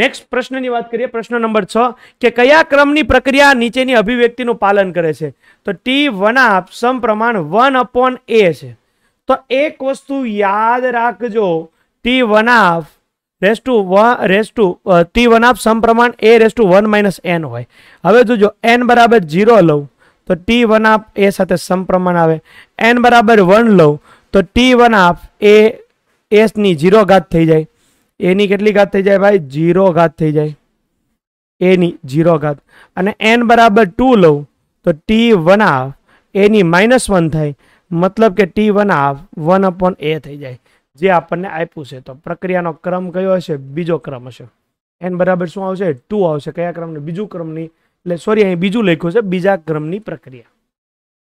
next પ્રશ્નની વાત કરીએ પ્રશ્ન નંબર છ કે કયા ક્રમની પ્રક્રિયા નીચેની અભિવ્યક્તિનું પાલન કરે છે તો ટી વના સમપ્રમાણ વન અપોન એ છે તો એક વસ્તુ યાદ રાખજો T one half raise to one raise to T one half સમપ્રમાણ a raise to one minus n હોય હવે જોજો એન બરાબર જીરો લઉં તો ટી વન હાફ એ સાથે સમપ્રમાણ આવે એન બરાબર વન લઉં તો ટી વન હાફ એ એસની જીરો ઘાત થઈ જાય એની કેટલી ઘાત થઈ જાય ભાઈ જીરો ઘાત થઈ જાય એની જીરો ઘાત અને એન બરાબર ટુ લઉં તો ટી વન હાફ એની માઇનસ વન થાય મતલબ કે T one half one upon a થઈ જાય જે આપણને આપ્યું છે તો પ્રક્રિયાનો ક્રમ કયો હશે બીજો ક્રમ હશે એન બરાબર શું આવશે ટુ આવશે કયા ક્રમની બીજું ક્રમની એટલે સોરી અહીં બીજું લખ્યું છે બીજા ક્રમની પ્રક્રિયા